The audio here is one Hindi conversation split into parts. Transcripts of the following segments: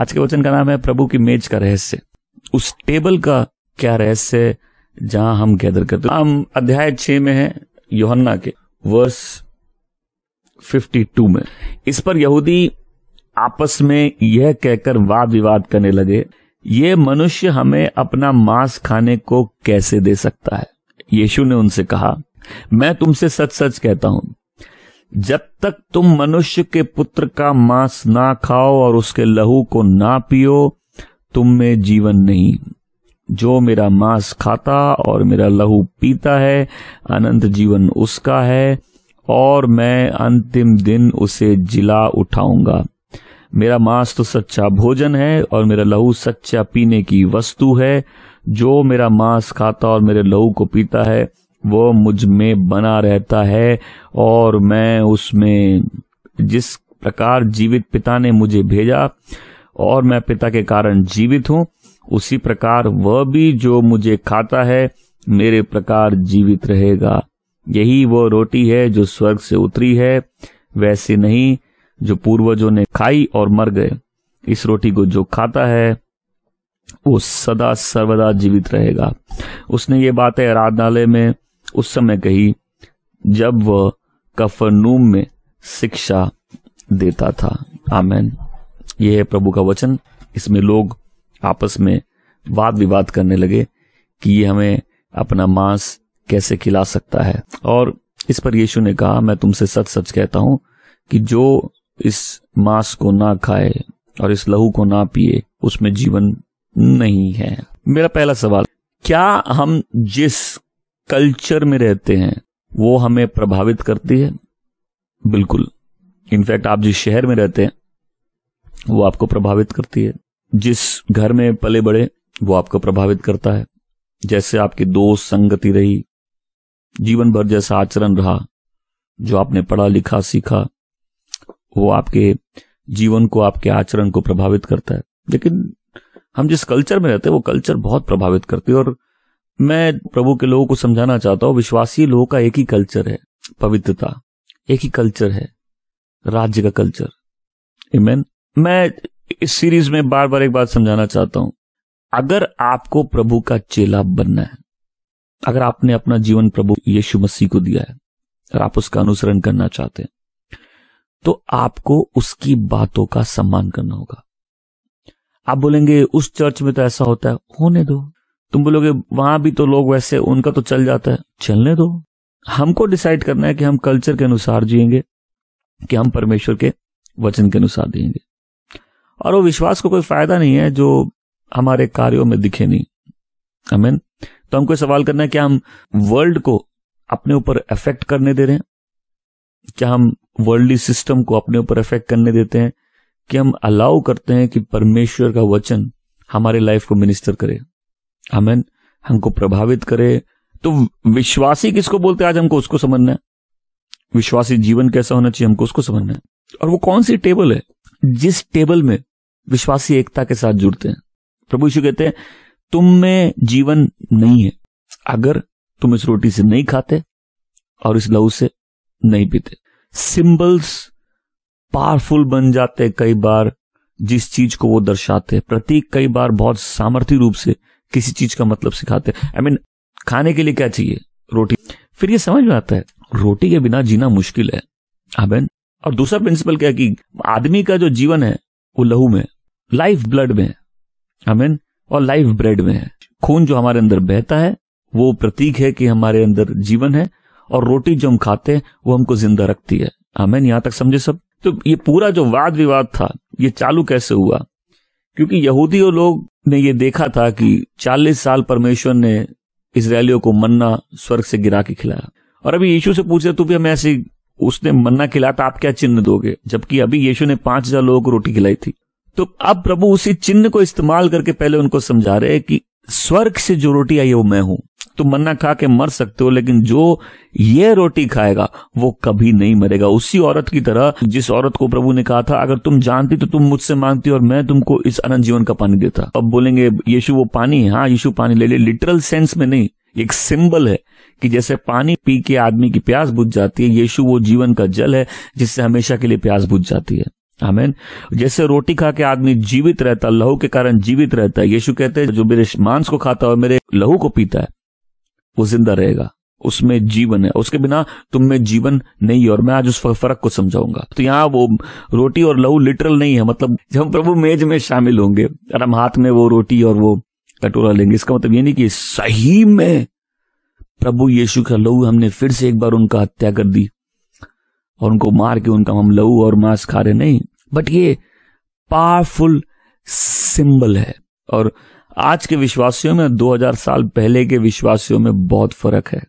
आज के वचन का नाम है प्रभु की मेज का रहस्य उस टेबल का क्या रहस्य जहां हम गैदर करते हम अध्याय छह में है योहन्ना के वर्ष 52 में इस पर यहूदी आपस में यह कहकर वाद विवाद करने लगे ये मनुष्य हमें अपना मांस खाने को कैसे दे सकता है यीशु ने उनसे कहा मैं तुमसे सच सच कहता हूं जब तक तुम मनुष्य के पुत्र का मांस ना खाओ और उसके लहू को ना पियो तुम में जीवन नहीं जो मेरा मांस खाता और मेरा लहू पीता है अनंत जीवन उसका है और मैं अंतिम दिन उसे जिला उठाऊंगा मेरा मांस तो सच्चा भोजन है और मेरा लहू सच्चा पीने की वस्तु है जो मेरा मांस खाता और मेरे लहू को पीता है वो मुझ में बना रहता है और मैं उसमें जिस प्रकार जीवित पिता ने मुझे भेजा और मैं पिता के कारण जीवित हूं उसी प्रकार वह भी जो मुझे खाता है मेरे प्रकार जीवित रहेगा यही वो रोटी है जो स्वर्ग से उतरी है वैसे नहीं जो पूर्वजों ने खाई और मर गए इस रोटी को जो खाता है वो सदा सर्वदा जीवित रहेगा उसने ये बातें आराधनालय में उस समय कही जब वह कफरनूम में शिक्षा देता था आमेन यह है प्रभु का वचन इसमें लोग आपस में वाद विवाद करने लगे कि ये हमें अपना मांस कैसे खिला सकता है और इस पर यीशु ने कहा मैं तुमसे सच सच कहता हूं कि जो इस मांस को ना खाए और इस लहू को ना पिए उसमें जीवन नहीं है मेरा पहला सवाल क्या हम जिस कल्चर में रहते हैं वो हमें प्रभावित करती है बिल्कुल इनफैक्ट आप जिस शहर में रहते हैं वो आपको प्रभावित करती है जिस घर में पले बड़े वो आपको प्रभावित करता है जैसे आपकी दोस्त संगति रही जीवन भर जैसा आचरण रहा जो आपने पढ़ा लिखा सीखा वो आपके जीवन को आपके आचरण को प्रभावित करता है लेकिन हम जिस कल्चर में रहते हैं वो कल्चर बहुत प्रभावित करती है और मैं प्रभु के लोगों को समझाना चाहता हूं विश्वासी लोगों का एक ही कल्चर है पवित्रता एक ही कल्चर है राज्य का कल्चर इमेन मैं इस सीरीज में बार बार एक बात समझाना चाहता हूं अगर आपको प्रभु का चेला बनना है अगर आपने अपना जीवन प्रभु यीशु मसीह को दिया है और आप उसका अनुसरण करना चाहते हैं तो आपको उसकी बातों का सम्मान करना होगा आप बोलेंगे उस चर्च में तो ऐसा होता है होने दो तुम बोलोगे वहां भी तो लोग वैसे उनका तो चल जाता है चलने दो हमको डिसाइड करना है कि हम कल्चर के अनुसार जिएंगे कि हम परमेश्वर के वचन के अनुसार जिएंगे और वो विश्वास को कोई फायदा नहीं है जो हमारे कार्यों में दिखे नहीं मीन तो हमको सवाल करना है क्या हम वर्ल्ड को अपने ऊपर अफेक्ट करने दे रहे हैं क्या हम वर्ल्डली सिस्टम को अपने ऊपर अफेक्ट करने देते हैं कि हम अलाउ करते हैं कि परमेश्वर का वचन हमारे लाइफ को मिनिस्टर करे हमें हमको प्रभावित करे तो विश्वासी किसको बोलते हैं आज हमको उसको समझना है विश्वासी जीवन कैसा होना चाहिए हमको उसको समझना है और वो कौन सी टेबल है जिस टेबल में विश्वासी एकता के साथ जुड़ते हैं प्रभु यीशु कहते हैं तुम में जीवन नहीं है अगर तुम इस रोटी से नहीं खाते और इस लहू से नहीं पीते सिंबल्स पावरफुल बन जाते कई बार जिस चीज को वो दर्शाते प्रतीक कई बार बहुत सामर्थ्य रूप से किसी चीज का मतलब सिखाते हैं आई मीन खाने के लिए क्या चाहिए रोटी फिर ये समझ में आता है रोटी के बिना जीना मुश्किल है अबेन और दूसरा प्रिंसिपल क्या कि आदमी का जो जीवन है वो लहू में लाइफ ब्लड में है अबेन और लाइफ ब्रेड में है खून जो हमारे अंदर बहता है वो प्रतीक है कि हमारे अंदर जीवन है और रोटी जो हम खाते हैं वो हमको जिंदा रखती है अमेन यहां तक समझे सब तो ये पूरा जो वाद विवाद था ये चालू कैसे हुआ क्योंकि यहूदी लोग ने ये देखा था कि 40 साल परमेश्वर ने इसराइलियों को मन्ना स्वर्ग से गिरा के खिलाया और अभी यीशु से पूछे तू भी हमें ऐसी उसने मन्ना खिलाया तो आप क्या चिन्ह दोगे जबकि अभी यीशु ने पांच हजार लोगों को रोटी खिलाई थी तो अब प्रभु उसी चिन्ह को इस्तेमाल करके पहले उनको समझा रहे कि स्वर्ग से जो रोटी आई है वो मैं हूं तुम मन्ना खा के मर सकते हो लेकिन जो ये रोटी खाएगा वो कभी नहीं मरेगा उसी औरत की तरह जिस औरत को प्रभु ने कहा था अगर तुम जानती तो तुम मुझसे मांगती और मैं तुमको इस अनंत जीवन का पानी देता अब बोलेंगे यीशु वो पानी है हाँ यीशु पानी ले ले लिटरल सेंस में नहीं एक सिंबल है कि जैसे पानी पी के आदमी की प्यास बुझ जाती है यीशु वो जीवन का जल है जिससे हमेशा के लिए प्यास बुझ जाती है आमेन जैसे रोटी खा के आदमी जीवित रहता लहू के कारण जीवित रहता है यीशु कहते हैं जो मेरे मांस को खाता है मेरे लहू को पीता है वो जिंदा रहेगा उसमें जीवन है उसके बिना तुम में जीवन नहीं है और मैं आज उस फर्क को समझाऊंगा तो यहाँ वो रोटी और लहू लिटरल नहीं है मतलब जब प्रभु मेज में शामिल होंगे और हम हाथ में वो रोटी और वो कटोरा लेंगे इसका मतलब ये नहीं कि सही में प्रभु यीशु का लहू हमने फिर से एक बार उनका हत्या कर दी और उनको मार के उनका हम लहू और मांस खा रहे नहीं बट ये पावरफुल सिंबल है और आज के विश्वासियों में 2000 साल पहले के विश्वासियों में बहुत फर्क है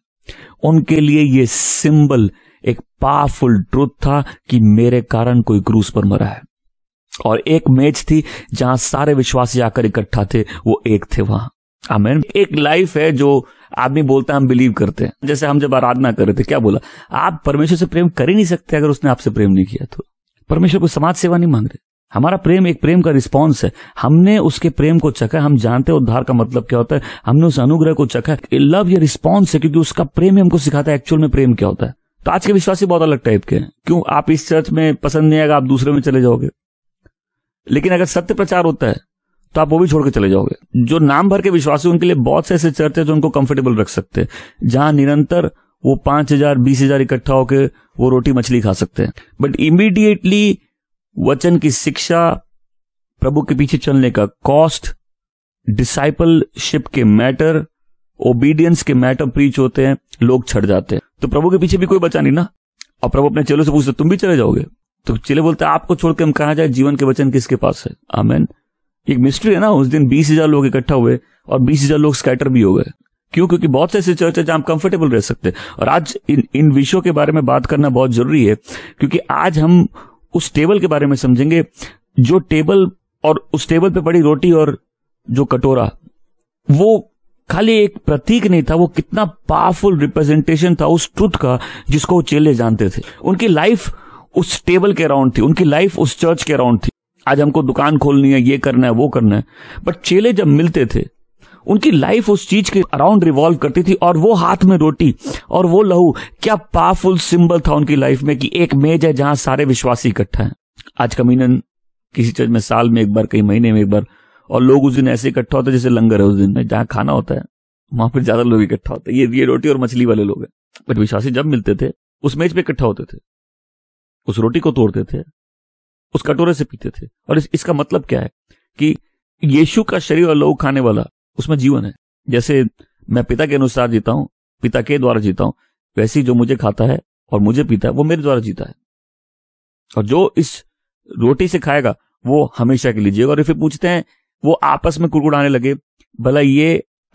उनके लिए ये सिंबल एक पावरफुल ट्रूथ था कि मेरे कारण कोई क्रूज पर मरा है और एक मेज थी जहां सारे विश्वासी आकर इकट्ठा थे वो एक थे वहां आमेन एक लाइफ है जो आदमी बोलता है हम बिलीव करते हैं जैसे हम जब आराधना कर रहे थे क्या बोला आप परमेश्वर से प्रेम कर ही नहीं सकते अगर उसने आपसे प्रेम नहीं किया तो परमेश्वर को समाज सेवा नहीं मांग रहे हमारा प्रेम एक प्रेम का रिस्पॉन्स है हमने उसके प्रेम को चखा हम जानते हैं उद्धार का मतलब क्या होता है हमने उस अनुग्रह को चखा लव ये रिस्पॉन्स है क्योंकि उसका प्रेम ही हमको सिखाता है एक्चुअल में प्रेम क्या होता है तो आज के विश्वासी बहुत अलग टाइप के हैं क्यों आप इस चर्च में पसंद नहीं आएगा आप दूसरे में चले जाओगे लेकिन अगर सत्य प्रचार होता है तो आप वो भी छोड़ के चले जाओगे जो नाम भर के विश्वासी उनके लिए बहुत से ऐसे चर्च है जो उनको कंफर्टेबल रख सकते हैं जहां निरंतर वो पांच हजार बीस हजार इकट्ठा होकर वो रोटी मछली खा सकते हैं बट इमीडिएटली वचन की शिक्षा प्रभु के पीछे चलने का कॉस्ट डिसाइपलशिप के मैटर ओबीडियंस के मैटर प्रीच होते हैं लोग छट जाते हैं तो प्रभु के पीछे भी कोई बचा नहीं ना और प्रभु अपने चेलों से पूछते तुम भी चले जाओगे तो चेले बोलते आपको छोड़कर हम कहा जाए जीवन के वचन किसके पास है आमेन एक मिस्ट्री है ना उस दिन बीस हजार लोग इकट्ठा हुए और बीस हजार लोग स्कैटर भी हो गए क्यों क्योंकि बहुत से ऐसे चर्च है जहां हम कंफर्टेबल रह सकते हैं और आज इन इन विषयों के बारे में बात करना बहुत जरूरी है क्योंकि आज हम उस टेबल के बारे में समझेंगे जो टेबल और उस टेबल पे पड़ी रोटी और जो कटोरा वो खाली एक प्रतीक नहीं था वो कितना पावरफुल रिप्रेजेंटेशन था उस ट्रुथ का जिसको वो चेले जानते थे उनकी लाइफ उस टेबल के अराउंड थी उनकी लाइफ उस चर्च के अराउंड थी आज हमको दुकान खोलनी है ये करना है वो करना है बट चेले जब मिलते थे उनकी लाइफ उस चीज के अराउंड रिवॉल्व करती थी और वो हाथ में रोटी और वो लहू क्या पावरफुल सिंबल था उनकी लाइफ में कि एक मेज है जहां सारे विश्वासी इकट्ठा है आज कमीनन किसी चीज में साल में एक बार कई महीने में एक बार और लोग उस दिन ऐसे इकट्ठा होते हैं जैसे लंगर है उस दिन में जहां खाना होता है वहां पर ज्यादा लोग इकट्ठा होते हैं ये ये रोटी और मछली वाले लोग हैं बट विश्वासी जब मिलते थे उस मेज पे इकट्ठा होते थे उस रोटी को तोड़ते थे उस कटोरे से पीते थे और इस, इसका मतलब क्या है कि यीशु का शरीर और लहू खाने वाला उसमें जीवन है जैसे मैं पिता के अनुसार जीता हूं पिता के द्वारा जीता हूं वैसे जो मुझे खाता है और मुझे पीता है वो मेरे द्वारा जीता है और जो इस रोटी से खाएगा वो हमेशा के लिए और फिर पूछते हैं वो आपस में कुड़कुड़ाने लगे भला ये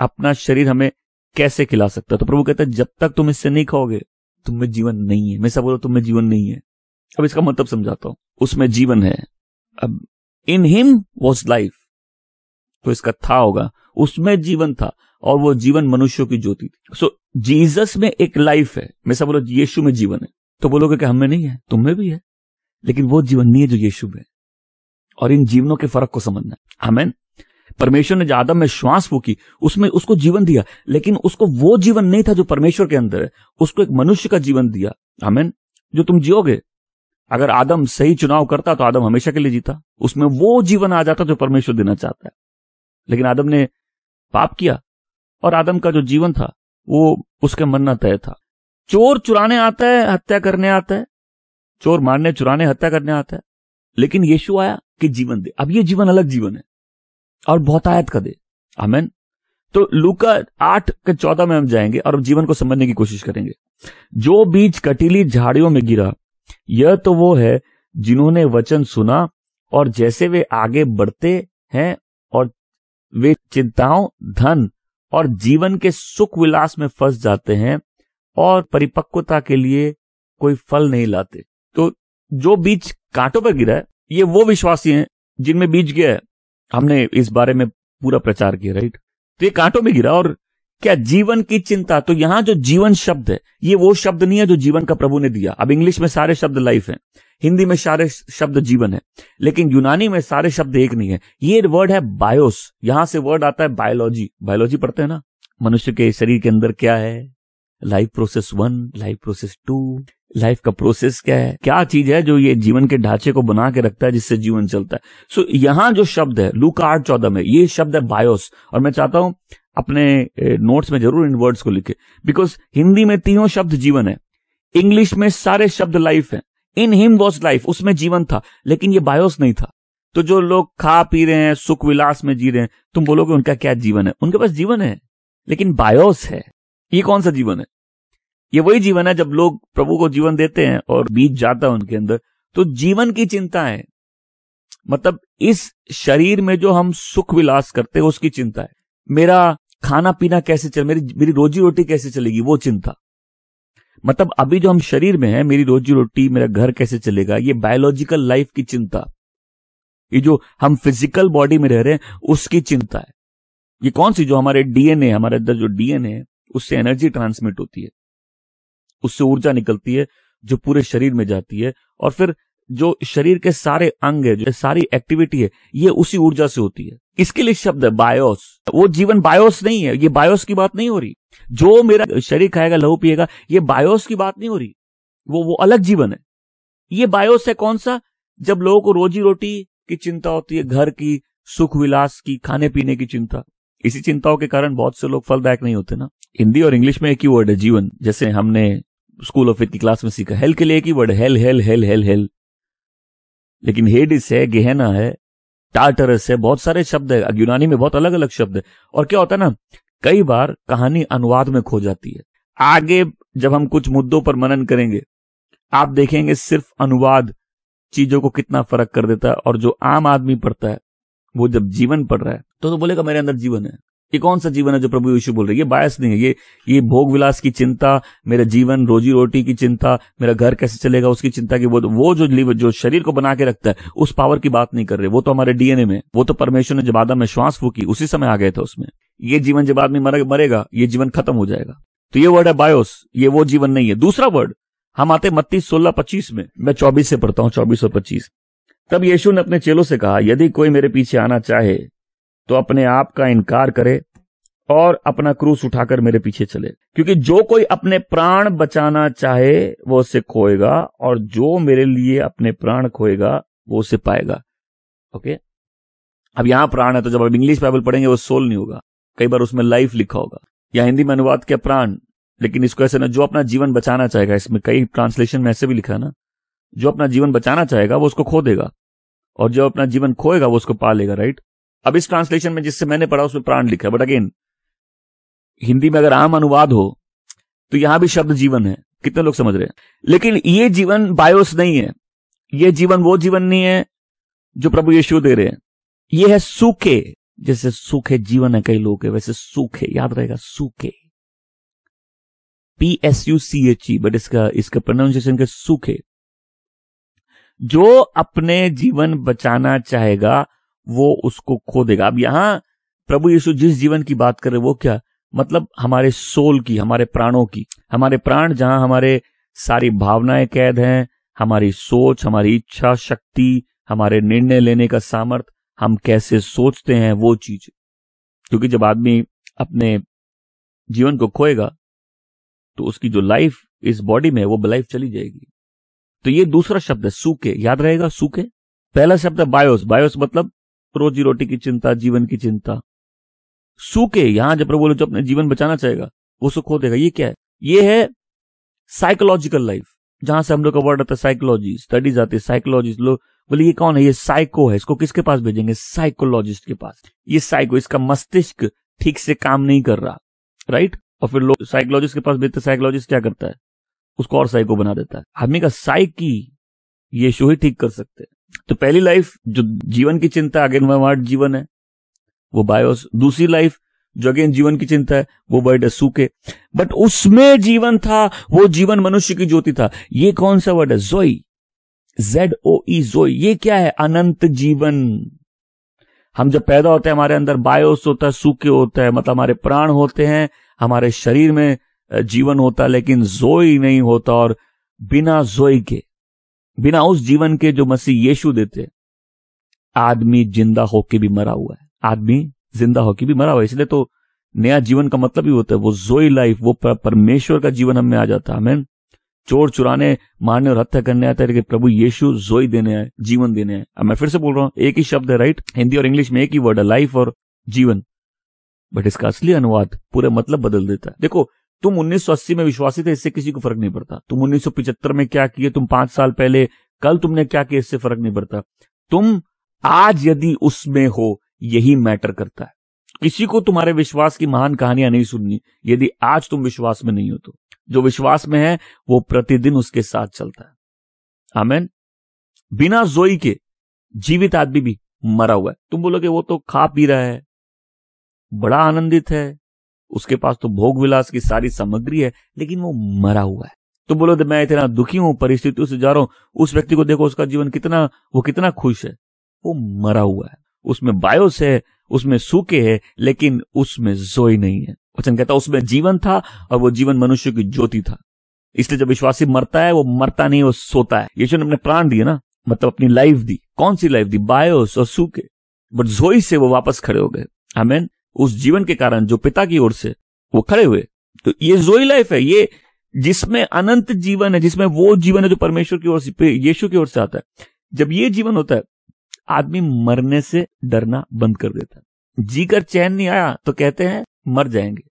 अपना शरीर हमें कैसे खिला सकता है तो प्रभु कहता है जब तक तुम इससे नहीं खाओगे तुम में जीवन नहीं है मैं सब बोलो तुम में जीवन नहीं है अब इसका मतलब समझाता हूं उसमें जीवन है अब इन हिम वॉज लाइफ तो इसका था होगा उसमें जीवन था और वो जीवन मनुष्यों की ज्योति थी सो so, जीसस में एक लाइफ है मैं सब बोलो यीशु में जीवन है तो बोलोगे कि हमें नहीं है तुम में भी है लेकिन वो जीवन नहीं है जो यीशु में और इन जीवनों के फर्क को समझना हमें परमेश्वर ने जो आदम में श्वास फूकी उसमें उसको जीवन दिया लेकिन उसको वो जीवन नहीं था जो परमेश्वर के अंदर है उसको एक मनुष्य का जीवन दिया हमें जो तुम जियोगे अगर आदम सही चुनाव करता तो आदम हमेशा के लिए जीता उसमें वो जीवन आ जाता जो परमेश्वर देना चाहता है लेकिन आदम ने पाप किया और आदम का जो जीवन था वो उसके मरना तय था चोर चुराने आता है हत्या करने आता है चोर मारने चुराने हत्या करने आता है लेकिन यीशु आया कि जीवन दे अब ये जीवन अलग जीवन है और बहुतायत का दे आमेन तो लूका आठ के चौदह में हम जाएंगे और जीवन को समझने की कोशिश करेंगे जो बीज कटीली झाड़ियों में गिरा यह तो वो है जिन्होंने वचन सुना और जैसे वे आगे बढ़ते हैं और वे चिंताओं धन और जीवन के सुख विलास में फंस जाते हैं और परिपक्वता के लिए कोई फल नहीं लाते तो जो बीज कांटों पर गिरा है ये वो विश्वासी हैं जिनमें बीज गया है हमने इस बारे में पूरा प्रचार किया राइट तो ये कांटों में गिरा और क्या जीवन की चिंता तो यहां जो जीवन शब्द है ये वो शब्द नहीं है जो जीवन का प्रभु ने दिया अब इंग्लिश में सारे शब्द लाइफ है हिंदी में सारे शब्द जीवन है लेकिन यूनानी में सारे शब्द एक नहीं है ये वर्ड है बायोस यहां से वर्ड आता है बायोलॉजी बायोलॉजी पढ़ते हैं ना मनुष्य के शरीर के अंदर क्या है life process one life process two life का प्रोसेस क्या है क्या चीज है जो ये जीवन के ढांचे को बना के रखता है जिससे जीवन चलता है सो so, यहां जो शब्द है लू का आठ चौदह में ये शब्द है बायोस और मैं चाहता हूं अपने नोट्स में जरूर इन वर्ड्स को लिखे बिकॉज हिंदी में तीनों शब्द जीवन है इंग्लिश में सारे शब्द लाइफ है इन हिम वॉज लाइफ उसमें जीवन था लेकिन ये बायोस नहीं था तो जो लोग खा पी रहे हैं सुख विलास में जी रहे हैं तुम बोलोगे उनका क्या जीवन है उनके पास जीवन है लेकिन बायोस है ये कौन सा जीवन है ये वही जीवन है जब लोग प्रभु को जीवन देते हैं और बीत जाता है उनके अंदर तो जीवन की चिंता है मतलब इस शरीर में जो हम सुख विलास करते हैं उसकी चिंता है मेरा खाना पीना कैसे चले मेरी मेरी रोजी रोटी कैसे चलेगी वो चिंता मतलब अभी जो हम शरीर में है मेरी रोजी रोटी मेरा घर कैसे चलेगा ये बायोलॉजिकल लाइफ की चिंता ये जो हम फिजिकल बॉडी में रह रहे हैं उसकी चिंता है ये कौन सी जो हमारे डीएनए हमारे अंदर जो डीएनए है उससे एनर्जी ट्रांसमिट होती है उससे ऊर्जा निकलती है जो पूरे शरीर में जाती है और फिर जो शरीर के सारे अंग है जो सारी एक्टिविटी है ये उसी ऊर्जा से होती है इसके लिए शब्द है बायोस वो जीवन बायोस नहीं है ये बायोस की बात नहीं हो रही जो मेरा शरीर खाएगा लहू पिएगा ये बायोस की बात नहीं हो रही वो वो अलग जीवन है ये बायोस है कौन सा जब लोगों को रोजी रोटी की चिंता होती है घर की सुख विलास की खाने पीने की चिंता इसी चिंताओं के कारण बहुत से लोग फलदायक नहीं होते ना हिंदी और इंग्लिश में एक ही वर्ड है जीवन जैसे हमने स्कूल ऑफ की क्लास में सीखा हेल के लिए एक ही word hell hell hell hell hell लेकिन हेडिस है गहना है टार्टरस है बहुत सारे शब्द है यूनानी में बहुत अलग अलग शब्द है और क्या होता है ना कई बार कहानी अनुवाद में खो जाती है आगे जब हम कुछ मुद्दों पर मनन करेंगे आप देखेंगे सिर्फ अनुवाद चीजों को कितना फर्क कर देता है और जो आम आदमी पढ़ता है वो जब जीवन पढ़ रहा है तो, तो बोलेगा मेरे अंदर जीवन है ये कौन सा जीवन है जो प्रभु यीशु बोल रही है बायस नहीं है ये ये भोग विलास की चिंता मेरा जीवन रोजी रोटी की चिंता मेरा घर कैसे चलेगा उसकी चिंता की वो वो जो लिव जो शरीर को बना के रखता है उस पावर की बात नहीं कर रहे वो तो हमारे डीएनए में वो तो परमेश्वर ने जब आदम में श्वास फूकी उसी समय आ गए थे उसमें ये जीवन जब आदमी मरेगा ये जीवन खत्म हो जाएगा तो ये वर्ड है बायोस ये वो जीवन नहीं है दूसरा वर्ड हम आते मत्ती सोलह पच्चीस में मैं चौबीस से पढ़ता हूँ चौबीस और पच्चीस तब यीशु ने अपने चेलों से कहा यदि कोई मेरे पीछे आना चाहे तो अपने आप का इनकार करे और अपना क्रूस उठाकर मेरे पीछे चले क्योंकि जो कोई अपने प्राण बचाना चाहे वो उसे खोएगा और जो मेरे लिए अपने प्राण खोएगा वो उसे पाएगा ओके अब यहां प्राण है तो जब आप इंग्लिश बाइबल पढ़ेंगे वो सोल नहीं होगा कई बार उसमें लाइफ लिखा होगा या हिंदी में अनुवाद किया प्राण लेकिन इसको ऐसे ना जो अपना जीवन बचाना चाहेगा इसमें कई ट्रांसलेशन में ऐसे भी लिखा है ना जो अपना जीवन बचाना चाहेगा वो उसको खो देगा और जो अपना जीवन खोएगा वो उसको पा लेगा राइट अब इस ट्रांसलेशन में जिससे मैंने पढ़ा उसमें प्राण लिखा बट अगेन हिंदी में अगर आम अनुवाद हो तो यहां भी शब्द जीवन है कितने लोग समझ रहे हैं लेकिन ये जीवन बायोस नहीं है ये जीवन वो जीवन नहीं है जो प्रभु यीशु दे रहे हैं ये है सूखे जैसे सूखे जीवन है कई लोग वैसे सूखे याद रहेगा सूखे P S U C H E but इसका इसका प्रोनाउंसिएशन के सूखे जो अपने जीवन बचाना चाहेगा वो उसको खो देगा अब यहां प्रभु यीशु जिस जीवन की बात कर रहे वो क्या मतलब हमारे सोल की हमारे प्राणों की हमारे प्राण जहां हमारे सारी भावनाएं कैद हैं हमारी सोच हमारी इच्छा शक्ति हमारे निर्णय लेने का सामर्थ हम कैसे सोचते हैं वो चीज क्योंकि जब आदमी अपने जीवन को खोएगा तो उसकी जो लाइफ इस बॉडी में वो लाइफ चली जाएगी तो ये दूसरा शब्द है सूखे याद रहेगा सूखे पहला शब्द है बायोस बायोस मतलब रोजी रोटी की चिंता जीवन की चिंता सूखे यहां जब प्रभु जो अपने जीवन बचाना चाहेगा वो सुख हो देगा ये क्या है ये है साइकोलॉजिकल लाइफ जहां से हम लोग का वर्ड आता है साइकोलॉजी स्टडीज आती है साइकोलॉजिस्ट लोग बोले ये कौन है ये साइको है इसको किसके पास भेजेंगे साइकोलॉजिस्ट के पास ये साइको इसका मस्तिष्क ठीक से काम नहीं कर रहा राइट और फिर लोग साइकोलॉजिस्ट के पास भेजते साइकोलॉजिस्ट क्या करता है उसको और साइको बना देता है आदमी का साइकी ये शो ही ठीक कर सकते हैं तो पहली लाइफ जो जीवन की चिंता अगेन वर्ड जीवन है वो बायोस दूसरी लाइफ जो अगेन जीवन की चिंता है वो वर्ड है सूखे बट उसमें जीवन था वो जीवन मनुष्य की ज्योति था ये कौन सा वर्ड है जोई जेड ओ ई जोई ये क्या है अनंत जीवन हम जब पैदा होते हैं हमारे अंदर बायोस होता है सूखे होता है मतलब हमारे प्राण होते हैं हमारे शरीर में जीवन होता है लेकिन जोई नहीं होता और बिना जोई के बिना उस जीवन के जो मसीह यीशु देते आदमी जिंदा होके भी मरा हुआ है आदमी जिंदा होके भी मरा हुआ है इसलिए तो नया जीवन का मतलब ही होता है वो जोई लाइफ वो परमेश्वर का जीवन हमें आ जाता है चोर चुराने मारने और हत्या करने आता है लेकिन प्रभु यीशु जोई देने है जीवन देने है अब मैं फिर से बोल रहा हूं एक ही शब्द है राइट हिंदी और इंग्लिश में एक ही वर्ड है लाइफ और जीवन बट इसका असली अनुवाद पूरे मतलब बदल देता है देखो तुम 1980 में विश्वासी थे इससे किसी को फर्क नहीं पड़ता तुम 1975 में क्या किए तुम पांच साल पहले कल तुमने क्या किया इससे फर्क नहीं पड़ता तुम आज यदि उसमें हो यही मैटर करता है किसी को तुम्हारे विश्वास की महान कहानियां नहीं सुननी यदि आज तुम विश्वास में नहीं हो तो जो विश्वास में है वो प्रतिदिन उसके साथ चलता है आमेन बिना जोई के जीवित आदमी भी मरा हुआ है तुम बोलोगे वो तो खा पी रहा है बड़ा आनंदित है उसके पास तो भोग विलास की सारी सामग्री है लेकिन वो मरा हुआ है तो बोलो मैं इतना दुखी हूं परिस्थितियों से जा रहा हूं उस व्यक्ति को देखो उसका जीवन कितना वो कितना खुश है वो मरा हुआ है उसमें बायोस है उसमें सूखे है लेकिन उसमें जोई नहीं है वचन कहता उसमें जीवन था और वो जीवन मनुष्य की ज्योति था इसलिए जब विश्वासी मरता है वो मरता नहीं वो सोता है यीशु ने अपने प्राण दिए ना मतलब अपनी लाइफ दी कौन सी लाइफ दी बायोस और सूखे बट जोई से वो वापस खड़े हो गए हमेन उस जीवन के कारण जो पिता की ओर से वो खड़े हुए तो ये जोई लाइफ है ये जिसमें अनंत जीवन है जिसमें वो जीवन है जो परमेश्वर की ओर से यीशु की ओर से आता है जब ये जीवन होता है आदमी मरने से डरना बंद कर देता है जीकर चैन नहीं आया तो कहते हैं मर जाएंगे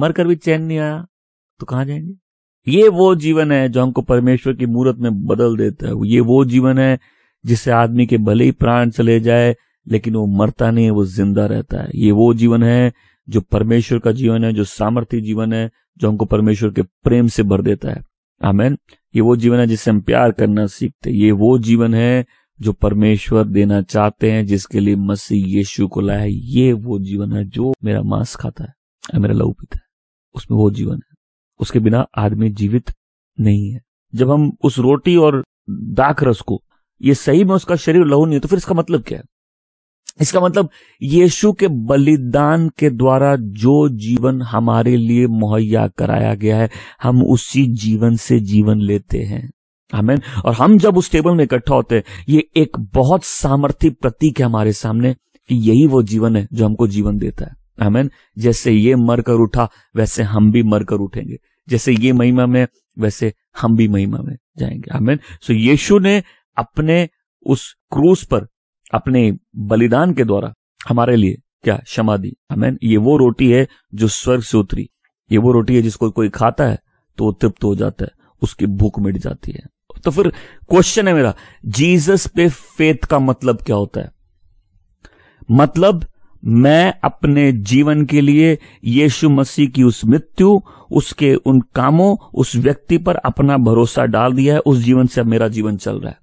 मर कर भी चैन नहीं आया तो कहां जाएंगे ये वो जीवन है जो हमको परमेश्वर की मूर्त में बदल देता है ये वो जीवन है जिससे आदमी के भले ही प्राण चले जाए लेकिन वो मरता नहीं है वो जिंदा रहता है ये वो जीवन है जो परमेश्वर का जीवन है जो सामर्थ्य जीवन है जो हमको परमेश्वर के प्रेम से भर देता है आमेन ये वो जीवन है जिससे हम प्यार करना सीखते ये वो जीवन है जो परमेश्वर देना चाहते हैं जिसके लिए मसीह यीशु को लाया है ये वो जीवन है जो मेरा मांस खाता है मेरा लहू पीता है उसमें वो जीवन है उसके बिना आदमी जीवित नहीं है जब हम उस रोटी और दाख रस को ये सही में उसका शरीर लहू नहीं है तो फिर इसका मतलब क्या है इसका मतलब यीशु के बलिदान के द्वारा जो जीवन हमारे लिए मुहैया कराया गया है हम उसी जीवन से जीवन लेते हैं हमें और हम जब उस टेबल में इकट्ठा होते हैं ये एक बहुत सामर्थ्य प्रतीक है हमारे सामने कि यही वो जीवन है जो हमको जीवन देता है हमें जैसे ये मर कर उठा वैसे हम भी मर कर उठेंगे जैसे ये महिमा में वैसे हम भी महिमा में जाएंगे हमें सो यीशु ने अपने उस क्रूस पर अपने बलिदान के द्वारा हमारे लिए क्या क्षमा दी हमें ये वो रोटी है जो स्वर्ग से उतरी ये वो रोटी है जिसको कोई खाता है तो वो तृप्त हो जाता है उसकी भूख मिट जाती है तो फिर क्वेश्चन है मेरा जीसस पे फेथ का मतलब क्या होता है मतलब मैं अपने जीवन के लिए यीशु मसीह की उस मृत्यु उसके उन कामों उस व्यक्ति पर अपना भरोसा डाल दिया है उस जीवन से अब मेरा जीवन चल रहा है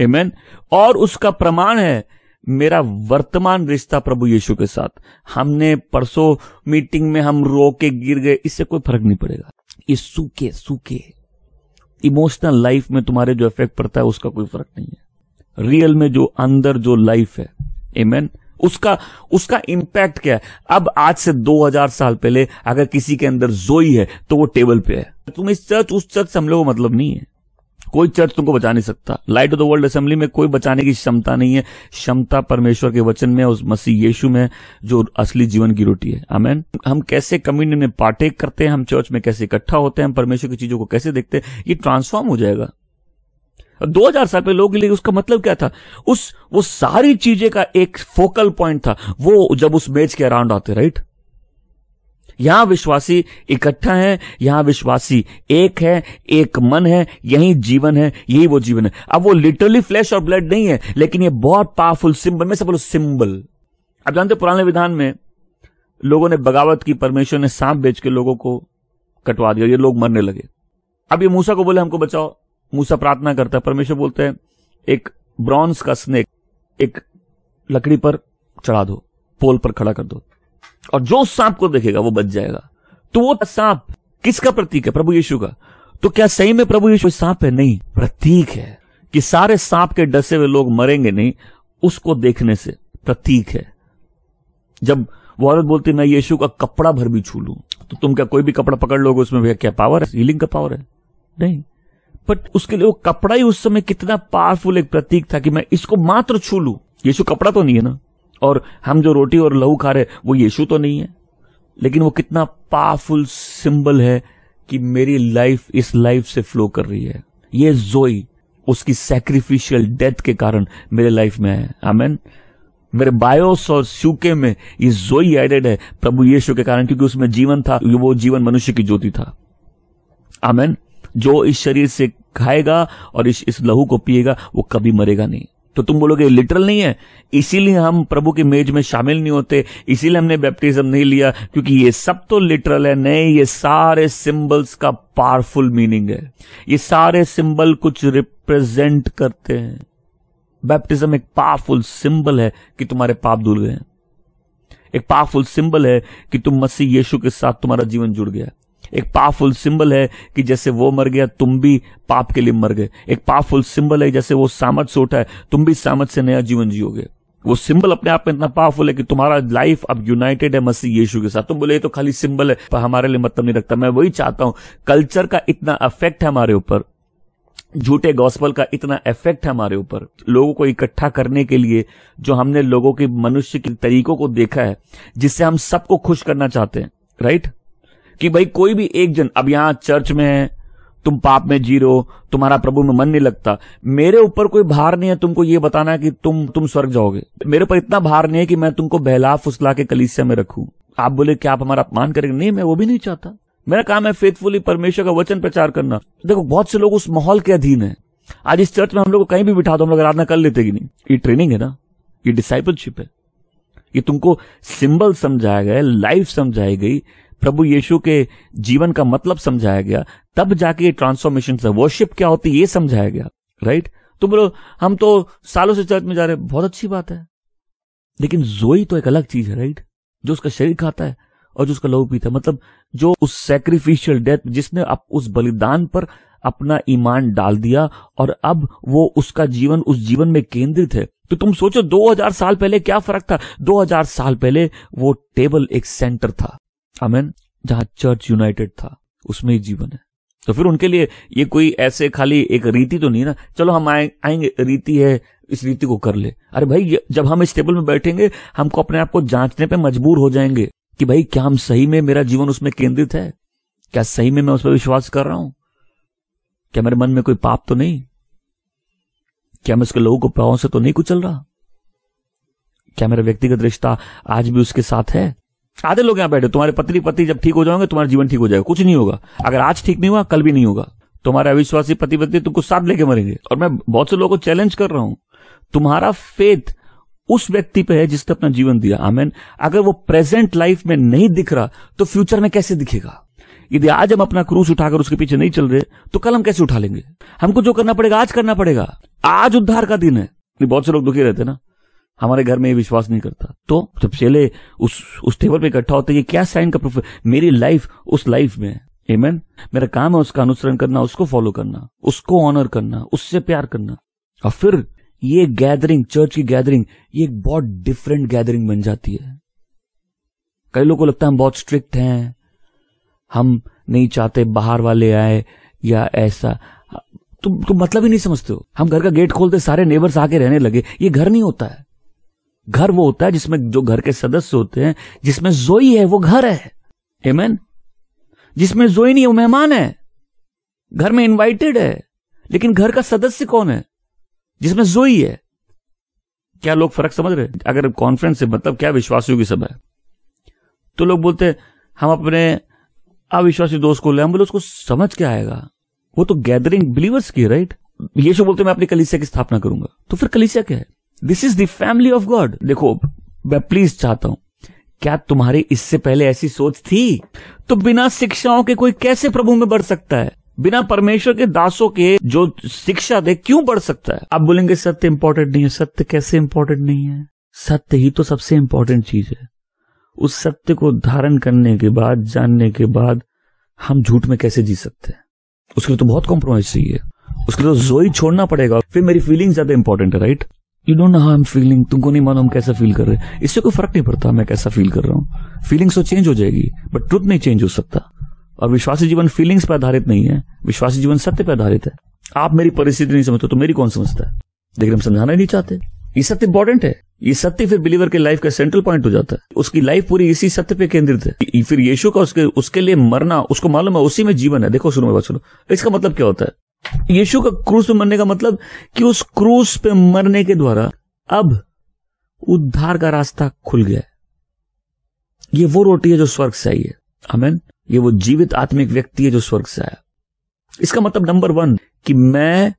एमेन और उसका प्रमाण है मेरा वर्तमान रिश्ता प्रभु यीशु के साथ हमने परसों मीटिंग में हम रो के गिर गए इससे कोई फर्क नहीं पड़ेगा ये सूखे सूखे इमोशनल लाइफ में तुम्हारे जो इफेक्ट पड़ता है उसका कोई फर्क नहीं है रियल में जो अंदर जो लाइफ है एमेन उसका उसका इम्पैक्ट क्या है अब आज से 2000 साल पहले अगर किसी के अंदर जोई है तो वो टेबल पे है तुम इस चर्च उस चर्च से हम लोग मतलब नहीं है कोई चर्च तुमको बचा नहीं सकता light of the world assembly में कोई बचाने की क्षमता नहीं है क्षमता परमेश्वर के वचन में उस मसीह यीशु में जो असली जीवन की रोटी है आमेन हम कैसे कम्युनियन में पार्टेक करते हैं हम चर्च में कैसे इकट्ठा होते हैं हम परमेश्वर की चीजों को कैसे देखते हैं ये ट्रांसफॉर्म हो जाएगा दो हजार साल पहले लोगों के लिए उसका मतलब क्या था उस वो सारी चीजें का एक फोकल पॉइंट था वो जब उस मेज के अराउंड आते राइट यहाँ विश्वासी इकट्ठा है यहाँ विश्वासी एक है एक मन है यही जीवन है यही वो जीवन है अब वो लिटरली फ्लैश और ब्लड नहीं है लेकिन ये बहुत पावरफुल सिंबल में सब बोलो सिंबल अब जानते पुराने विधान में लोगों ने बगावत की परमेश्वर ने सांप बेच के लोगों को कटवा दिया ये लोग मरने लगे अब ये मूसा को बोले हमको बचाओ मूसा प्रार्थना करता है परमेश्वर बोलते हैं एक ब्रॉन्ज का स्नेक एक लकड़ी पर चढ़ा दो पोल पर खड़ा कर दो और जो सांप को देखेगा वो बच जाएगा तो वो सांप किसका प्रतीक है प्रभु यीशु का तो क्या सही में प्रभु यीशु सांप है नहीं प्रतीक है कि सारे सांप के डसे हुए लोग मरेंगे नहीं उसको देखने से प्रतीक है जब वो औरत बोलती मैं यीशु का कपड़ा भर भी छू लू तो तुम क्या कोई भी कपड़ा पकड़ लोगे उसमें भैया क्या पावर है हीलिंग का पावर है नहीं बट उसके लिए वो कपड़ा ही उस समय कितना पावरफुल एक प्रतीक था कि मैं इसको मात्र छू लू यीशु कपड़ा तो नहीं है ना और हम जो रोटी और लहू खा रहे वो यीशु तो नहीं है लेकिन वो कितना पावरफुल सिंबल है कि मेरी लाइफ इस लाइफ से फ्लो कर रही है ये जोई उसकी सेक्रीफिशियल डेथ के कारण मेरे लाइफ में है आमेन मेरे बायोस और सूके में ये जोई एडेड है प्रभु यीशु के कारण क्योंकि उसमें जीवन था वो जीवन मनुष्य की ज्योति था आमेन जो इस शरीर से खाएगा और इस इस लहू को पिएगा वो कभी मरेगा नहीं तो तुम बोलोगे लिटरल नहीं है इसीलिए हम प्रभु की मेज में शामिल नहीं होते इसीलिए हमने बैप्टिज्म नहीं लिया क्योंकि ये सब तो लिटरल है नहीं ये सारे सिंबल्स का पावरफुल मीनिंग है ये सारे सिंबल कुछ रिप्रेजेंट करते हैं बैप्टिज्म एक पावरफुल सिंबल है कि तुम्हारे पाप धुल गए एक पावरफुल सिंबल है कि तुम मसीह यीशु के साथ तुम्हारा जीवन जुड़ गया एक पावरफुल सिंबल है कि जैसे वो मर गया तुम भी पाप के लिए मर गए एक पावरफुल सिंबल है जैसे वो सामर्थ से उठा है तुम भी सामर्थ से नया जीवन जियोगे वो सिंबल अपने आप में इतना पावरफुल है कि तुम्हारा लाइफ अब यूनाइटेड है मसीह यीशु के साथ तुम बोले तो खाली सिंबल है पर हमारे लिए मतलब नहीं रखता मैं वही चाहता हूं कल्चर का इतना अफेक्ट है हमारे ऊपर झूठे गॉस्पल का इतना इफेक्ट है हमारे ऊपर लोगों को इकट्ठा करने के लिए जो हमने लोगों के मनुष्य के तरीकों को देखा है जिससे हम सबको खुश करना चाहते हैं राइट कि भाई कोई भी एक जन अब यहां चर्च में है तुम पाप में जी रहे हो तुम्हारा प्रभु में मन नहीं लगता मेरे ऊपर कोई भार नहीं है तुमको ये बताना कि तुम तुम स्वर्ग जाओगे मेरे पर इतना भार नहीं है कि मैं तुमको बहला फुसला के कलिसिया में रखू आप बोले क्या आप हमारा अपमान करेंगे नहीं मैं वो भी नहीं चाहता मेरा काम है फेथफुली परमेश्वर का वचन प्रचार करना देखो बहुत से लोग उस माहौल के अधीन है आज इस चर्च में हम लोग को कहीं भी बिठा दो हम लोग आराधना कर लेते कि नहीं ये ट्रेनिंग है ना ये डिसाइपलशिप है ये तुमको सिंबल समझाया गया लाइफ समझाई गई प्रभु यीशु के जीवन का मतलब समझाया गया तब जाके ये ट्रांसफॉर्मेशन वर्शिप क्या होती है ये समझाया गया राइट तुम तो बोलो हम तो सालों से चर्च में जा रहे बहुत अच्छी बात है लेकिन जोई तो एक अलग चीज है राइट जो उसका शरीर खाता है और जो उसका लहू पीता है मतलब जो उस सेक्रीफिशियल डेथ जिसने अब उस बलिदान पर अपना ईमान डाल दिया और अब वो उसका जीवन उस जीवन में केंद्रित है तो तुम सोचो 2000 साल पहले क्या फर्क था 2000 साल पहले वो टेबल एक सेंटर था अमेन जहां चर्च यूनाइटेड था उसमें ही जीवन है तो फिर उनके लिए ये कोई ऐसे खाली एक रीति तो नहीं ना चलो हम आए, आएंगे रीति है इस रीति को कर ले अरे भाई जब हम इस टेबल में बैठेंगे हमको अपने आप को जांचने पे मजबूर हो जाएंगे कि भाई क्या हम सही में मेरा जीवन उसमें केंद्रित है क्या सही में मैं उस पर विश्वास कर रहा हूं क्या मेरे मन में कोई पाप तो नहीं क्या मैं उसके लोगों को पाओ से तो नहीं कुचल रहा क्या मेरा व्यक्तिगत रिश्ता आज भी उसके साथ है आधे लोग यहाँ बैठे तुम्हारे पत्नी पति जब ठीक हो जाओगे तुम्हारा जीवन ठीक हो जाएगा कुछ नहीं होगा अगर आज ठीक नहीं हुआ कल भी नहीं होगा तुम्हारे अविश्वासी पति पत्नी तुमको साथ लेके मरेंगे और मैं बहुत से लोगों को चैलेंज कर रहा हूं तुम्हारा फेथ उस व्यक्ति पे है जिसने अपना जीवन दिया आमेन अगर वो प्रेजेंट लाइफ में नहीं दिख रहा तो फ्यूचर में कैसे दिखेगा यदि आज हम अपना क्रूस उठाकर उसके पीछे नहीं चल रहे तो कल हम कैसे उठा लेंगे हमको जो करना पड़ेगा आज करना पड़ेगा आज उद्धार का दिन है बहुत से लोग दुखी रहते ना हमारे घर में ये विश्वास नहीं करता तो जब चेले उस उस टेबल पे इकट्ठा होते ये क्या साइन का प्रूफ मेरी लाइफ उस लाइफ में एमन मेरा काम है उसका अनुसरण करना उसको फॉलो करना उसको ऑनर करना उससे प्यार करना और फिर ये गैदरिंग चर्च की गैदरिंग ये एक बहुत डिफरेंट गैदरिंग बन जाती है कई लोगों को लगता है हम बहुत स्ट्रिक्ट हैं हम नहीं चाहते बाहर वाले आए या ऐसा तुम तुम मतलब ही नहीं समझते हो हम घर का गेट खोलते सारे नेबर्स आके रहने लगे ये घर नहीं होता है घर वो होता है जिसमें जो घर के सदस्य होते हैं जिसमें जोई है वो घर है हेमन जिसमें जोई नहीं है वो मेहमान है घर में इनवाइटेड है लेकिन घर का सदस्य कौन है जिसमें जोई है क्या लोग फर्क समझ रहे अगर कॉन्फ्रेंस है मतलब क्या विश्वासियों की सभा है तो लोग बोलते हैं हम अपने अविश्वासी दोस्त को ले हम बोले उसको समझ के आएगा वो तो गैदरिंग बिलीवर्स की राइट ये शो बोलते मैं अपनी कलिसिया की स्थापना करूंगा तो फिर कलिसिया क्या है this is the family of God देखो मैं प्लीज चाहता हूं क्या तुम्हारी इससे पहले ऐसी सोच थी तो बिना शिक्षाओं के कोई कैसे प्रभु में बढ़ सकता है बिना परमेश्वर के दासों के जो शिक्षा दे क्यों बढ़ सकता है आप बोलेंगे सत्य इंपॉर्टेंट नहीं है सत्य कैसे इंपॉर्टेंट नहीं है सत्य ही तो सबसे इंपॉर्टेंट चीज है उस सत्य को धारण करने के बाद जानने के बाद हम झूठ में कैसे जी सकते हैं उसके लिए तो बहुत कॉम्प्रोमाइज चाहिए उसके लिए तो जोई छोड़ना पड़ेगा फिर मेरी फीलिंग ज्यादा इंपॉर्टेंट है right you don't know how I am feeling तुमको नहीं मालूम कैसा फील कर रहे इससे कोई फर्क नहीं पड़ता मैं कैसा फील कर रहा हूँ फीलिंग्स तो चेंज हो जाएगी बट ट्रुथ नहीं चेंज हो सकता और विश्वासी जीवन फीलिंग्स पर आधारित नहीं है विश्वासी जीवन सत्य पर आधारित है आप मेरी परिस्थिति नहीं समझते तो मेरी कौन समझता है लेकिन हम समझाना नहीं चाहते ये सत्य इंपॉर्टेंट है ये सत्य फिर बिलीवर के लाइफ का सेंट्रल पॉइंट हो जाता है उसकी लाइफ पूरी इसी सत्य पे केंद्रित है फिर यीशु का उसके उसके लिए मरना उसको मालूम है उसी में जीवन है देखो शुरू में बात सुनो इसका मतलब क्या होता है यीशु का क्रूस पे मरने का मतलब कि उस क्रूस पे मरने के द्वारा अब उद्धार का रास्ता खुल गया है ये वो रोटी है जो स्वर्ग से आई है अमेन ये वो जीवित आत्मिक व्यक्ति है जो स्वर्ग से आया इसका मतलब नंबर वन कि मैं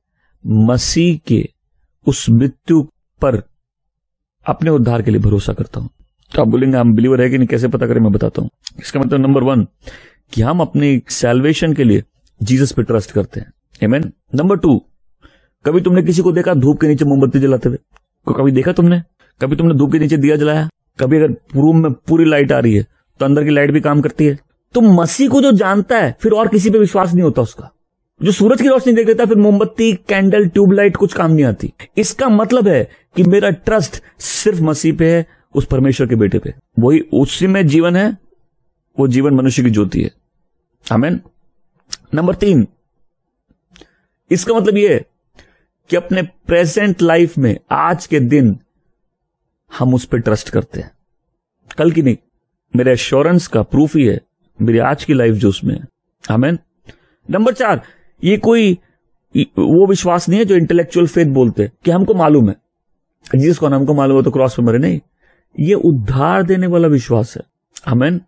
मसीह के उस मृत्यु पर अपने उद्धार के लिए भरोसा करता हूं तो आप बोलेंगे हम बिलीवर है कि नहीं कैसे पता करें मैं बताता हूं इसका मतलब नंबर वन कि हम अपने सेल्वेशन के लिए जीसस पे ट्रस्ट करते हैं एमेन नंबर टू कभी तुमने किसी को देखा धूप के नीचे मोमबत्ती जलाते हुए कभी देखा तुमने कभी तुमने धूप के नीचे दिया जलाया कभी अगर रूम में पूरी लाइट आ रही है तो अंदर की लाइट भी काम करती है तो मसीह को जो जानता है फिर और किसी पे विश्वास नहीं होता उसका जो सूरज की रोशनी देख लेता फिर मोमबत्ती कैंडल ट्यूबलाइट कुछ काम नहीं आती इसका मतलब है कि मेरा ट्रस्ट सिर्फ मसीह पे है उस परमेश्वर के बेटे पे वही उसी में जीवन है वो जीवन मनुष्य की ज्योति है हमेन नंबर तीन इसका मतलब यह है कि अपने प्रेजेंट लाइफ में आज के दिन हम उस पर ट्रस्ट करते हैं कल की नहीं मेरे एश्योरेंस का प्रूफ ही है मेरी आज की लाइफ जो उसमें है हमें नंबर चार ये कोई वो विश्वास नहीं है जो इंटेलेक्चुअल फेथ बोलते हैं कि हमको मालूम है जीसस कौन हमको मालूम हो तो क्रॉस पर मरे नहीं ये उद्धार देने वाला विश्वास है हमेन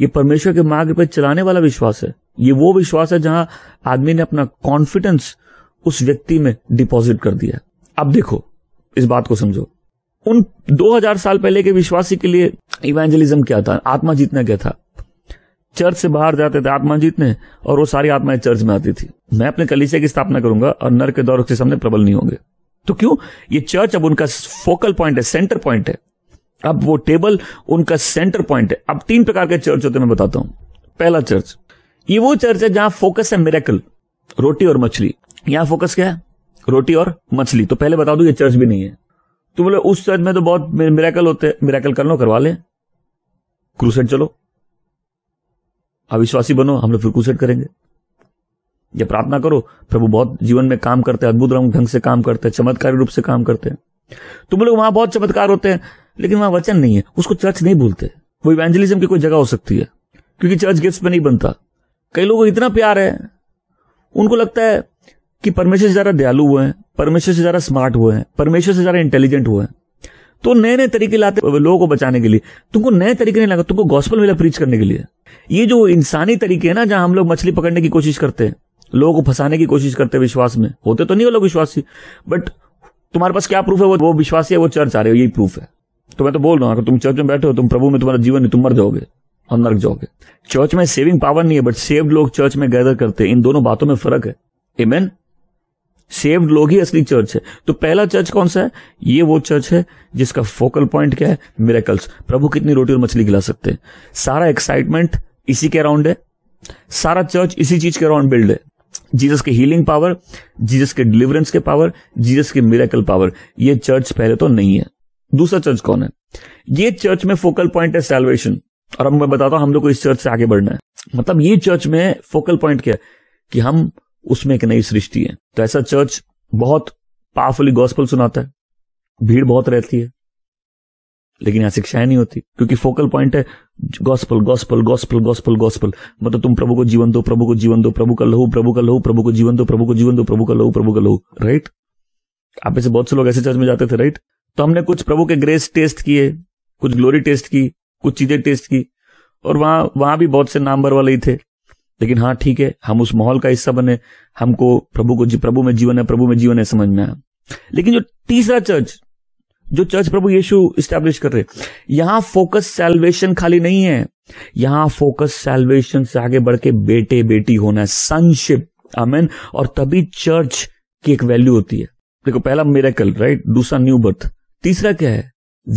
ये परमेश्वर के मार्ग पर चलाने वाला विश्वास है ये वो विश्वास है जहां आदमी ने अपना कॉन्फिडेंस उस व्यक्ति में डिपॉजिट कर दिया अब देखो इस बात को समझो उन 2000 साल पहले के विश्वासी के लिए इवेंजलिज्म क्या था आत्मा जीतना क्या था चर्च से बाहर जाते थे आत्मा जीतने और वो सारी आत्माएं चर्च में आती थी मैं अपने कलिसिया की स्थापना करूंगा और नर के दौर के सामने प्रबल नहीं होंगे तो क्यों ये चर्च अब उनका फोकल पॉइंट है सेंटर पॉइंट है अब वो टेबल उनका सेंटर पॉइंट है अब तीन प्रकार के चर्च होते मैं बताता हूं पहला चर्च ये वो चर्च है जहां फोकस है मेरेकल रोटी और मछली यहां फोकस क्या है रोटी और मछली तो पहले बता दू ये चर्च भी नहीं है तो बोले उस चर्च में तो बहुत मेरेकल होते मेरेकल कर लो करवा ले क्रूसेट चलो अविश्वासी बनो हम लोग फिर क्रूसेट करेंगे या प्रार्थना करो प्रभु बहुत जीवन में काम करते हैं अद्भुत रंग ढंग से काम करते हैं चमत्कारी रूप से काम करते हैं तुम तो लोग वहां बहुत चमत्कार होते हैं लेकिन वहां वचन नहीं है उसको चर्च नहीं बोलते वो इवेंजलिज्म की कोई जगह हो सकती है क्योंकि चर्च गिफ्ट पे नहीं बनता कई लोगों को इतना प्यार है उनको लगता है कि परमेश्वर से ज्यादा दयालु हुए हैं परमेश्वर से ज्यादा स्मार्ट हुए हैं परमेश्वर से ज्यादा इंटेलिजेंट हुए हैं तो नए नए तरीके लाते लोगों को बचाने के लिए तुमको नए तरीके नहीं लगा तुमको गॉस्पल मिला प्रीच करने के लिए ये जो इंसानी तरीके है ना जहां हम लोग मछली पकड़ने की कोशिश करते हैं लोगों को फंसाने की कोशिश करते हैं विश्वास में होते तो नहीं हो लोग विश्वासी बट तुम्हारे पास क्या प्रूफ है वो वो विश्वासी है वो चर्च आ रहे हो यही प्रूफ है तो मैं तो बोल रहा हूं अगर तुम चर्च में बैठे हो तुम प्रभु में तुम्हारा जीवन है तुम मर जाओगे और नर्क जाओगे चर्च में सेविंग पावर नहीं है बट सेव्ड लोग चर्च में गैदर करते हैं इन दोनों बातों में फर्क है इमेन सेव्ड लोग ही असली चर्च है तो पहला चर्च कौन सा है ये वो चर्च है जिसका फोकल पॉइंट क्या है मेरेकल्स प्रभु कितनी रोटी और मछली खिला सकते हैं सारा एक्साइटमेंट इसी के अराउंड है सारा चर्च इसी चीज के अराउंड बिल्ड है जीसस के हीलिंग पावर जीसस के डिलीवरेंस के पावर जीसस के मिरेकल पावर ये चर्च पहले तो नहीं है दूसरा चर्च कौन है ये चर्च में फोकल पॉइंट है सेल्वेशन और अब मैं बताता हूं हम लोग को इस चर्च से आगे बढ़ना है मतलब ये चर्च में फोकल पॉइंट क्या है कि हम उसमें एक नई सृष्टि है तो ऐसा चर्च बहुत पावरफुली गॉस्पल सुनाता है भीड़ बहुत रहती है लेकिन यहां शिक्षाएं नहीं होती क्योंकि फोकल पॉइंट है gospel gospel gospel gospel gospel मतलब तुम प्रभु को जीवन दो प्रभु को जीवन दो प्रभु का लहू प्रभु का लहू प्रभु को जीवन दो प्रभु को जीवन दो प्रभु का लहू प्रभु का लहू राइट आप ऐसे बहुत से लोग ऐसे चर्च में जाते थे राइट तो हमने कुछ प्रभु के ग्रेस टेस्ट किए कुछ ग्लोरी टेस्ट की कुछ चीजें टेस्ट की और वहां वहां भी बहुत से नंबर वाले ही थे लेकिन हाँ ठीक है हम उस माहौल का हिस्सा बने हमको प्रभु को प्रभु में जीवन है प्रभु में जीवन है समझना है लेकिन जो तीसरा चर्च जो चर्च प्रभु यीशु स्टैब्लिश कर रहे यहां फोकस सेल्वेशन खाली नहीं है यहां फोकस सेल्वेशन से आगे बढ़ के बेटे बेटी होना है सनशिप आमेन और तभी चर्च की एक वैल्यू होती है देखो पहला मेरेकल राइट दूसरा न्यू बर्थ तीसरा क्या है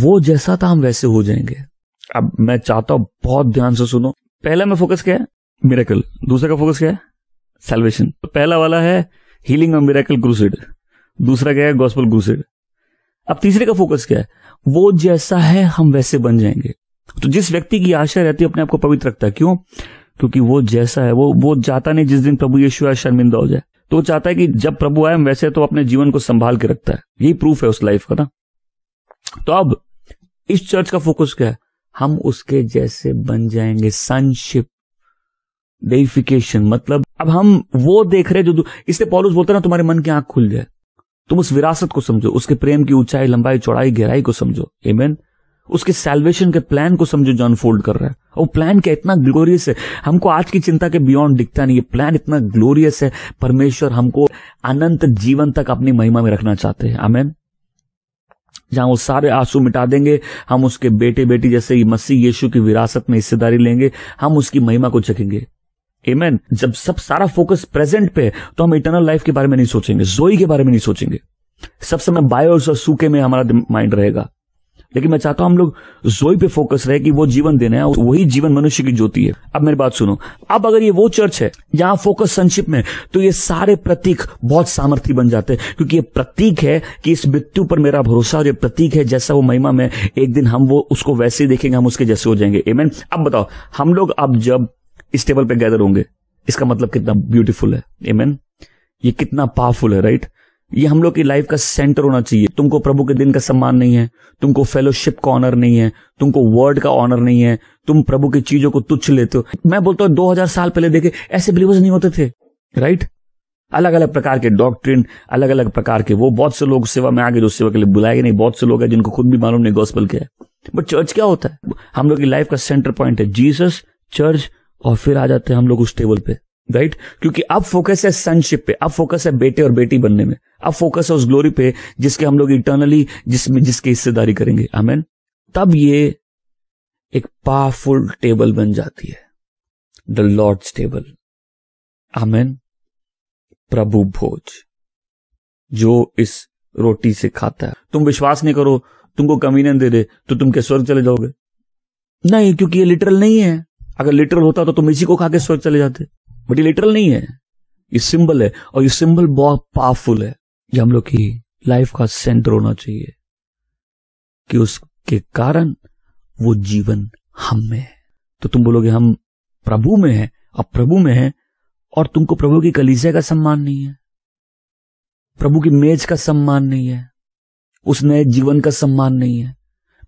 वो जैसा था हम वैसे हो जाएंगे अब मैं चाहता हूं बहुत ध्यान से सुनो पहला में फोकस क्या है मिरेकल दूसरे का फोकस क्या है सेल्वेशन तो पहला वाला है हीलिंग और मिरेकल क्रूसेड दूसरा क्या है गॉस्पल क्रूसेड अब तीसरे का फोकस क्या है वो जैसा है हम वैसे बन जाएंगे तो जिस व्यक्ति की आशा रहती है अपने आप को पवित्र रखता है क्यों क्योंकि वो जैसा है वो वो चाहता नहीं जिस दिन प्रभु यीशु आए शर्मिंदा हो जाए तो वो चाहता है कि जब प्रभु आए वैसे तो अपने जीवन को संभाल के रखता है यही प्रूफ है उस लाइफ का ना तो अब इस चर्च का फोकस क्या है हम उसके जैसे बन जाएंगे सनशिप डेफिकेशन मतलब अब हम वो देख रहे जो इससे पॉलुस बोलते ना तुम्हारे मन की आंख खुल जाए तुम उस विरासत को समझो उसके प्रेम की ऊंचाई लंबाई चौड़ाई गहराई को समझो एमेन उसके सेल्वेशन के प्लान को समझो जो अनफोल्ड कर रहा है वो प्लान क्या इतना ग्लोरियस है हमको आज की चिंता के बियॉन्ड दिखता नहीं ये प्लान इतना ग्लोरियस है परमेश्वर हमको अनंत जीवन तक अपनी महिमा में रखना चाहते हैं आमेन जहां वो सारे आंसू मिटा देंगे हम उसके बेटे बेटी जैसे मसीह यीशु की विरासत में हिस्सेदारी लेंगे हम उसकी महिमा को चखेंगे एमेन जब सब सारा फोकस प्रेजेंट पे है तो हम इटर्नल लाइफ के बारे में नहीं सोचेंगे जोई के बारे में नहीं सोचेंगे सब समय बायोस और सूखे में हमारा माइंड रहेगा लेकिन मैं चाहता हूं हम लोग जोई पे फोकस रहे कि वो जीवन देने है वही जीवन मनुष्य की ज्योति है अब मेरी बात सुनो अब अगर ये वो चर्च है जहां फोकस संक्षिप्त में तो ये सारे प्रतीक बहुत सामर्थ्य बन जाते हैं क्योंकि ये प्रतीक है कि इस मृत्यु पर मेरा भरोसा और ये प्रतीक है जैसा वो महिमा में एक दिन हम वो उसको वैसे ही देखेंगे हम उसके जैसे हो जाएंगे एमेन अब बताओ हम लोग अब जब इस टेबल पे गैदर होंगे इसका मतलब कितना ब्यूटीफुल है एमेन ये कितना पावरफुल है राइट right? ये हम लोग की लाइफ का सेंटर होना चाहिए तुमको प्रभु के दिन का सम्मान नहीं है तुमको फेलोशिप का ऑनर नहीं है तुमको वर्ड का ऑनर नहीं है तुम प्रभु की चीजों को तुच्छ लेते हो मैं बोलता हूँ 2000 साल पहले देखे ऐसे बिलीवर्स नहीं होते थे राइट अलग अलग प्रकार के डॉक्ट्रिन अलग अलग प्रकार के वो बहुत से लोग सेवा में आगे जो सेवा के लिए बुलाए गए नहीं बहुत से लोग हैं जिनको खुद भी मालूम नहीं गॉस्पल के बट चर्च क्या होता है हम लोग की लाइफ का सेंटर पॉइंट है जीसस चर्च और फिर आ जाते हैं हम लोग उस टेबल पे राइट right? क्योंकि अब फोकस है सनशिप पे अब फोकस है बेटे और बेटी बनने में अब फोकस है उस ग्लोरी पे जिसके हम लोग इंटरनली जिसमें जिसकी हिस्सेदारी करेंगे आमेन तब ये एक पावरफुल टेबल बन जाती है द लॉर्ड्स टेबल आमेन प्रभु भोज जो इस रोटी से खाता है तुम विश्वास नहीं करो तुमको कमी दे दे तो तुम के स्वर्ग चले जाओगे नहीं क्योंकि ये लिटरल नहीं है अगर लिटरल होता तो तुम इसी को खा के स्वर्ग चले जाते बट ये लिटरल नहीं है ये सिंबल है और ये सिंबल बहुत पावरफुल है ये हम लोग की लाइफ का सेंटर होना चाहिए कि उसके कारण वो जीवन हम में है तो तुम बोलोगे हम प्रभु में है अब प्रभु में है और तुमको प्रभु की कलीसिया का सम्मान नहीं है प्रभु की मेज का सम्मान नहीं है उस नए जीवन का सम्मान नहीं है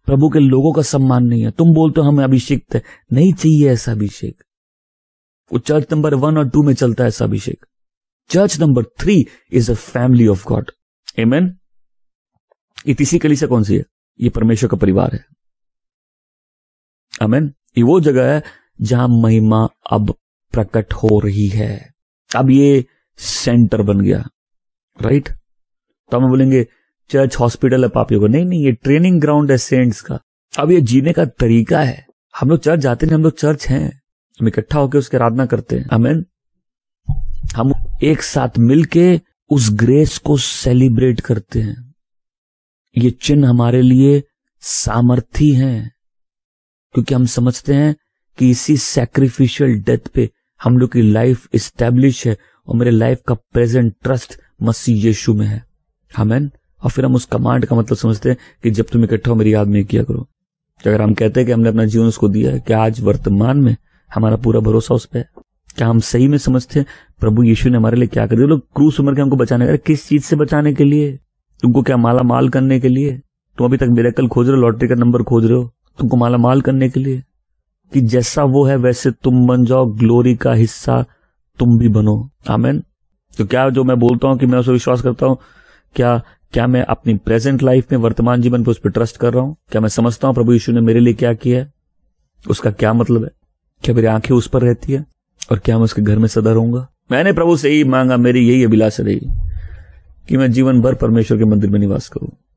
प्रभु के लोगों का सम्मान नहीं है तुम बोलते हो हमें अभिषेक नहीं चाहिए ऐसा अभिषेक वो चर्च नंबर वन और टू में चलता है अभिषेक church number three is a family of God amen ये तीसरी कली से कौन सी है ये परमेश्वर का परिवार है अमेन ये वो जगह है जहां महिमा अब प्रकट हो रही है अब ये सेंटर बन गया राइट तो हम बोलेंगे चर्च हॉस्पिटल है पापियों को नहीं नहीं ये ट्रेनिंग ग्राउंड है सेंट्स का अब ये जीने का तरीका है हम लोग चर्च जाते नहीं हम लोग चर्च हैं हम इकट्ठा होकर उसकी आराधना करते हैं अमेन हम एक साथ मिलके उस ग्रेस को सेलिब्रेट करते हैं ये चिन्ह हमारे लिए सामर्थी हैं क्योंकि हम समझते हैं कि इसी सेक्रीफिशियल डेथ पे हम लोग की लाइफ स्टैब्लिश है और मेरे लाइफ का प्रेजेंट ट्रस्ट मसीह यीशु में है हमें और फिर हम उस कमांड का मतलब समझते हैं कि जब तुम इकट्ठा हो मेरी याद में किया करो अगर हम कहते हैं कि हमने अपना जीवन उसको दिया है कि आज वर्तमान में हमारा पूरा भरोसा उस पर है क्या हम सही में समझते हैं प्रभु यीशु ने हमारे लिए क्या कर दिया लोग क्रूस उम्र के हमको बचाने अरे किस चीज से बचाने के लिए तुमको क्या माला माल करने के लिए तुम अभी तक मेरेकल खोज रहे हो लॉटरी का नंबर खोज रहे हो तुमको माला माल करने के लिए कि जैसा वो है वैसे तुम बन जाओ ग्लोरी का हिस्सा तुम भी बनो आमेन तो क्या जो मैं बोलता हूं कि मैं उसे विश्वास करता हूं क्या क्या मैं अपनी प्रेजेंट लाइफ में वर्तमान जीवन पर उस पर ट्रस्ट कर रहा हूं क्या मैं समझता हूं प्रभु यीशु ने मेरे लिए क्या किया है उसका क्या मतलब है क्या मेरी आंखें उस पर रहती है और क्या मैं उसके घर में सदा रहूंगा मैंने प्रभु से यही मांगा मेरी यही अभिलाषा रही कि मैं जीवन भर परमेश्वर के मंदिर में निवास करूं